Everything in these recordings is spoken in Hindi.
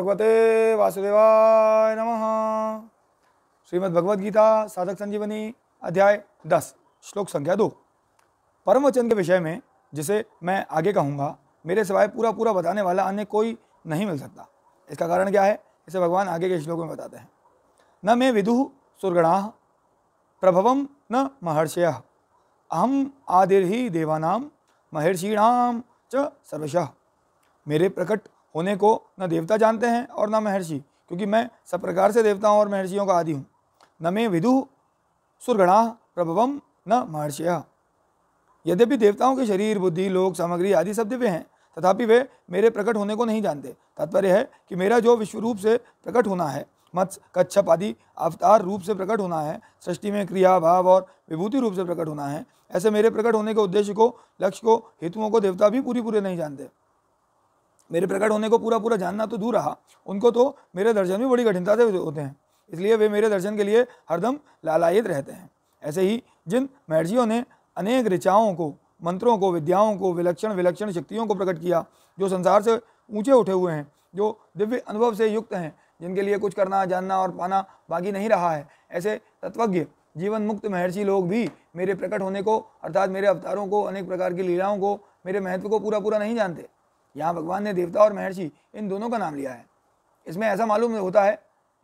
भगवते वासुदेवाय नमः श्रीमद् भगवद गीता साधक संजीवनी अध्याय दस श्लोक संख्या दो परम वचन के विषय में जिसे मैं आगे कहूँगा मेरे सिवाय पूरा पूरा बताने वाला अन्य कोई नहीं मिल सकता इसका कारण क्या है इसे भगवान आगे के श्लोक में बताते हैं न मे विदु सुरगणा प्रभव न महर्षय अहम आदिर् देवानाम महर्षिणाम च सर्वशः मेरे प्रकट होने को न देवता जानते हैं और न महर्षि क्योंकि मैं सब प्रकार से देवताओं और महर्षियों का आदि हूँ न मे विदु सुरगणा प्रभवम न महर्षिया यद्यपि देवताओं के शरीर बुद्धि लोक सामग्री आदि सब दिव्य हैं तथापि वे मेरे प्रकट होने को नहीं जानते तात्पर्य है कि मेरा जो विश्व रूप से प्रकट होना है मत्स्य कच्छप आदि अवतार रूप से प्रकट होना है सृष्टि में क्रिया भाव और विभूति रूप से प्रकट होना है ऐसे मेरे प्रकट होने के उद्देश्य को लक्ष्य को हेतुओं को देवता भी पूरी पूरे नहीं जानते मेरे प्रकट होने को पूरा पूरा जानना तो दूर रहा उनको तो मेरे दर्शन में बड़ी कठिनता से होते हैं इसलिए वे मेरे दर्शन के लिए हरदम लालायित रहते हैं ऐसे ही जिन महर्षियों ने अनेक ऋचाओं को मंत्रों को विद्याओं को विलक्षण विलक्षण शक्तियों को प्रकट किया जो संसार से ऊंचे उठे हुए हैं जो दिव्य अनुभव से युक्त हैं जिनके लिए कुछ करना जानना और पाना बाकी नहीं रहा है ऐसे तत्वज्ञ जीवन मुक्त महर्षि लोग भी मेरे प्रकट होने को अर्थात मेरे अवतारों को अनेक प्रकार की लीलाओं को मेरे महत्व को पूरा पूरा नहीं जानते यहाँ भगवान ने देवता और महर्षि इन दोनों का नाम लिया है इसमें ऐसा मालूम होता है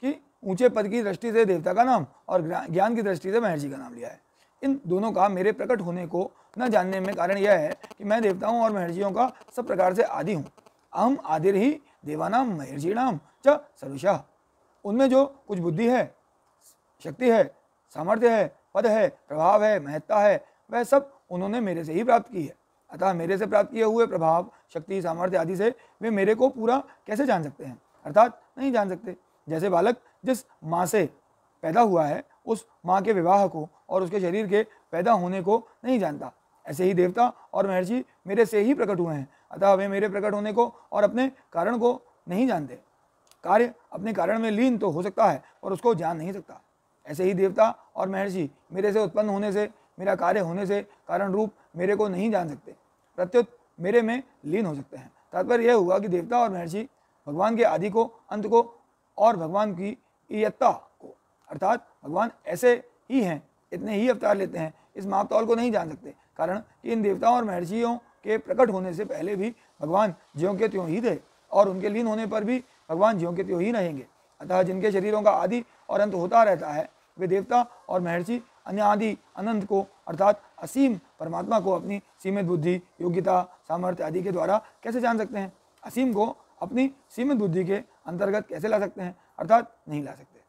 कि ऊंचे पद की दृष्टि से देवता का नाम और ज्ञान की दृष्टि से महर्षि का नाम लिया है इन दोनों का मेरे प्रकट होने को न जानने में कारण यह है कि मैं देवताओं और महर्षियों का सब प्रकार से आदि हूँ अहम आदिर ही देवानाम नाम च सर्वशाह उनमें जो कुछ बुद्धि है शक्ति है सामर्थ्य है पद है प्रभाव है महत्ता है वह सब उन्होंने मेरे से ही प्राप्त की है अतः मेरे से प्राप्त किए हुए प्रभाव शक्ति सामर्थ्य आदि से वे मेरे को पूरा कैसे जान सकते हैं अर्थात नहीं जान सकते जैसे बालक जिस माँ से पैदा हुआ है उस माँ के विवाह को और उसके शरीर के पैदा होने को नहीं जानता ऐसे ही देवता और महर्षि मेरे से ही प्रकट हुए हैं अतः वे मेरे प्रकट होने को और अपने कारण को नहीं जानते कार्य अपने कारण में लीन तो हो सकता है पर उसको जान नहीं सकता ऐसे ही देवता और महर्षि मेरे से उत्पन्न होने से मेरा कार्य होने से कारण रूप मेरे को नहीं जान सकते प्रत्युत मेरे में लीन हो सकते हैं तात्पर्य यह हुआ कि देवता और महर्षि भगवान के आदि को अंत को और भगवान की इयत्ता को अर्थात भगवान ऐसे ही हैं इतने ही अवतार लेते हैं इस मापतौल को नहीं जान सकते कारण कि इन देवताओं और महर्षियों के प्रकट होने से पहले भी भगवान ज्यों के त्यों ही थे और उनके लीन होने पर भी भगवान ज्यों के त्यों ही रहेंगे अतः जिनके शरीरों का आदि और अंत होता रहता है वे देवता और महर्षि अन्य आदि अनंत को अर्थात असीम परमात्मा को अपनी सीमित बुद्धि योग्यता सामर्थ्य आदि के द्वारा कैसे जान सकते हैं असीम को अपनी सीमित बुद्धि के अंतर्गत कैसे ला सकते हैं अर्थात नहीं ला सकते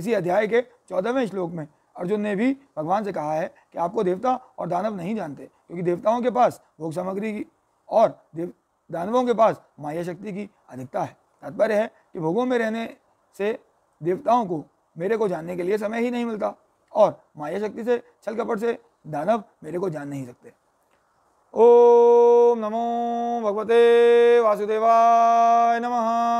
इसी अध्याय के चौदहवें श्लोक में अर्जुन ने भी भगवान से कहा है कि आपको देवता और दानव नहीं जानते क्योंकि देवताओं के पास भोग सामग्री की और देव दानवों के पास माया शक्ति की अधिकता है तात्पर्य है कि भोगों में रहने से देवताओं को मेरे को जानने के लिए समय ही नहीं मिलता और माया शक्ति से छल कपट से दानव मेरे को जान नहीं सकते ओम नमो भगवते वासुदेवाय नमः